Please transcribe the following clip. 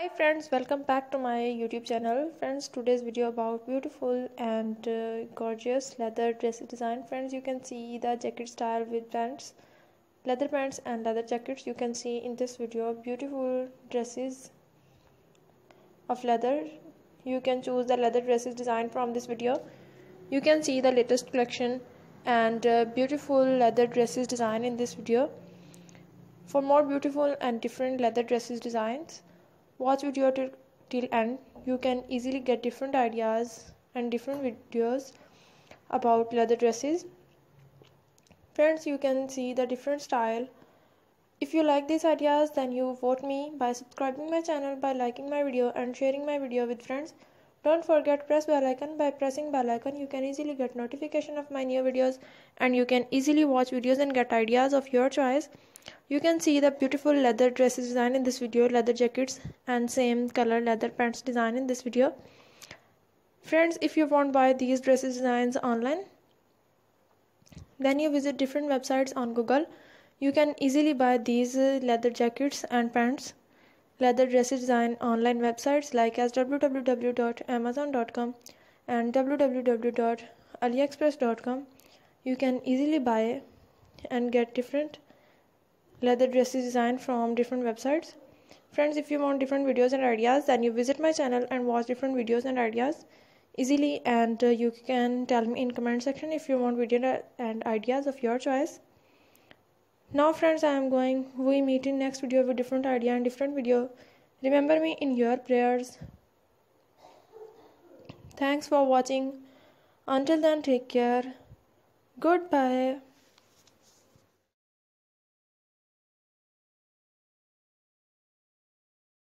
hi friends welcome back to my youtube channel friends today's video about beautiful and uh, gorgeous leather dress design friends you can see the jacket style with pants leather pants and leather jackets you can see in this video beautiful dresses of leather you can choose the leather dresses design from this video you can see the latest collection and uh, beautiful leather dresses design in this video for more beautiful and different leather dresses designs watch video till, till end you can easily get different ideas and different videos about leather dresses friends you can see the different style if you like these ideas then you vote me by subscribing my channel by liking my video and sharing my video with friends don't forget press bell icon by pressing bell icon you can easily get notification of my new videos and you can easily watch videos and get ideas of your choice you can see the beautiful leather dresses design in this video leather jackets and same color leather pants design in this video friends if you want buy these dresses designs online then you visit different websites on google you can easily buy these uh, leather jackets and pants leather dresses design online websites like as www.amazon.com and www.aliexpress.com you can easily buy and get different leather dresses designed from different websites friends if you want different videos and ideas then you visit my channel and watch different videos and ideas easily and uh, you can tell me in comment section if you want video and ideas of your choice now friends i am going we meet in next video with different idea and different video remember me in your prayers thanks for watching until then take care goodbye